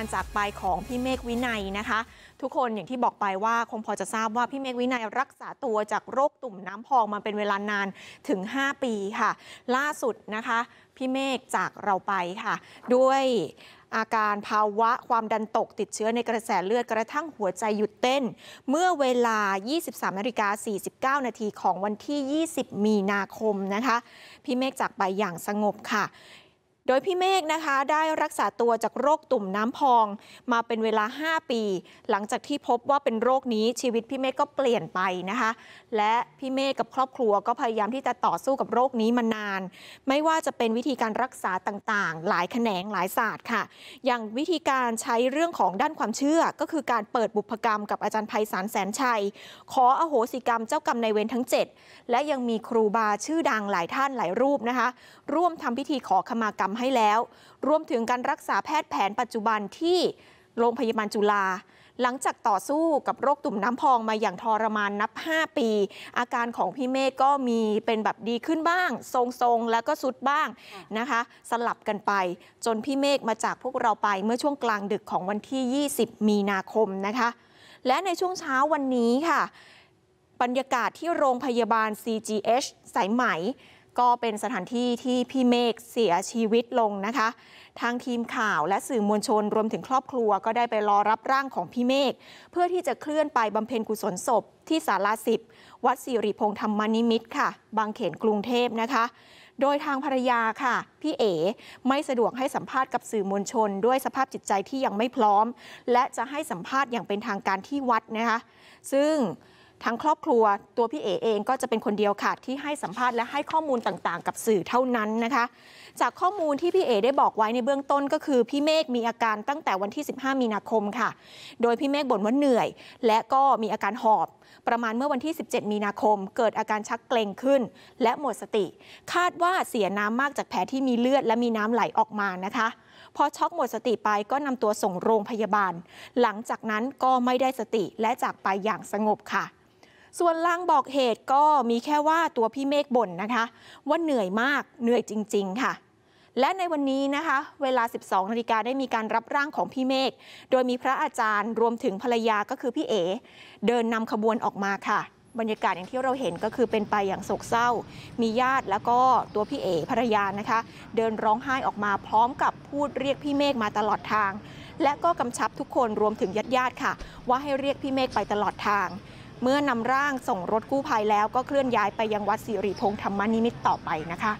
การจากไปของพี่เมฆวินัยนะคะ ทุกคนอย่างที่บอกไปว่า คงพอจะทราบว่าพี่เมฆวินัยรักษาตัวจากโรคตุ่มน้ำพองมาเป็นเวลานานถึง 5 ปีค่ะ ล่าสุดนะคะ พี่เมฆจากเราไปค่ะ ด้วยอาการภาวะความดันตกติดเชื้อในกระแสเลือดกระทั่งหัวใจหยุดเต้น เมื่อเวลา 23นาฬิกา49 นาทีของวันที่ 20 มีนาคมนะคะพี่เมฆจากไปอย่างสงบค่ะโดยพี่เมฆนะคะได้รักษาตัวจากโรคตุ่มน้ำพอง มาเป็นเวลา 5 ปี หลังจากที่พบว่าเป็นโรคนี้ชีวิตพี่เมฆก็เปลี่ยนไปนะคะ และพี่เมฆกับครอบครัวก็พยายามที่จะต่อสู้กับโรคนี้มานาน ไม่ว่าจะเป็นวิธีการรักษาต่างๆ หลายแขนงหลายศาสตร์ค่ะ อย่างวิธีการใช้เรื่องของด้านความเชื่อก็คือการเปิดบุพกรรมกับอาจารย์ไพศาลแสนชัยขออโหสิกรรมเจ้ากรรมในเวรทั้ง 7 และยังมีครูบาชื่อดังหลายท่านหลายรูปนะคะ ร่วมทำพิธีขอขมากรรมาให้แล้ว รวมถึงการรักษาแพทย์แผนปัจจุบันที่โรงพยาบาลจุฬาหลังจากต่อสู้กับโรคตุ่มน้ำพองมาอย่างทรมานนับ 5 ปี อาการของพี่เมฆก็มีเป็นแบบดีขึ้นบ้าง ทรงๆแล้วก็สุดบ้างนะคะ สลับกันไปจนพี่เมฆมาจากพวกเราไปเมื่อช่วงกลางดึกของวันที่ 20 มีนาคมนะคะ และในช่วงเช้าวันนี้ค่ะบรรยากาศที่โรงพยาบาล CGH สายไหมก็เป็นสถานที่ที่พี่เมฆเสียชีวิตลงนะคะ ทางทีมข่าวและสื่อมวลชน รวมถึงครอบครัวก็ได้ไปรอรับร่างของพี่เมฆเพื่อที่จะเคลื่อนไปบำเพ็ญกุศลศพ ที่ศาลาสิบวัดสิริพงษ์ธรรมนิมิตค่ะบางเขนกรุงเทพนะคะ โดยทางภรรยาค่ะ พี่เอ๋ไม่สะดวกให้สัมภาษณ์กับสื่อมวลชนด้วยสภาพจิตใจที่ยังไม่พร้อม และจะให้สัมภาษณ์อย่างเป็นทางการที่วัดนะคะซึ่งทั้งครอบครัวตัวพี่เอเองก็จะเป็นคนเดียวค่ะที่ให้สัมภาษณ์และให้ข้อมูลต่างๆ กับสื่อเท่านั้นนะคะ จากข้อมูลที่พี่เอได้บอกไว้ในเบื้องต้นก็คือพี่เมฆมีอาการตั้งแต่วันที่ 15 มีนาคมค่ะ โดยพี่เมฆบ่นว่าเหนื่อย และก็มีอาการหอบ ประมาณเมื่อวันที่ 17 มีนาคม เกิดอาการชักเกร็งขึ้น และหมดสติ คาดว่าเสียน้ำมากจากแผลที่มีเลือดและมีน้ำไหลออกมานะคะพอช็อกหมดสติไปก็นำตัวส่งโรงพยาบาล หลังจากนั้นก็ไม่ได้สติและจากไปอย่างสงบค่ะส่วนลางบอกเหตุก็มีแค่ว่าตัวพี่เมฆบ่นนะคะ ว่าเหนื่อยมากเหนื่อยจริงๆ ค่ะ และในวันนี้นะคะ เวลา 12 นาฬิกาได้มีการรับร่างของพี่เมฆโดยมีพระอาจารย์ รวมถึงภรรยาก็คือพี่เอ๋เดินนำขบวนออกมาค่ะ บรรยากาศอย่างที่เราเห็นก็คือเป็นไปอย่างโศกเศร้า มีญาติแล้วก็ตัวพี่เอ๋ภรรยานะคะ เดินร้องไห้ออกมาพร้อมกับพูดเรียกพี่เมฆมาตลอดทาง และก็กำชับทุกคนรวมถึงญาติๆค่ะ ว่าให้เรียกพี่เมฆไปตลอดทางเมื่อนำร่างส่งรถกู้ภัยแล้วก็เคลื่อนย้ายไปยังวัดสิริพงษ์ธรรมนิมิตต่อไปนะคะ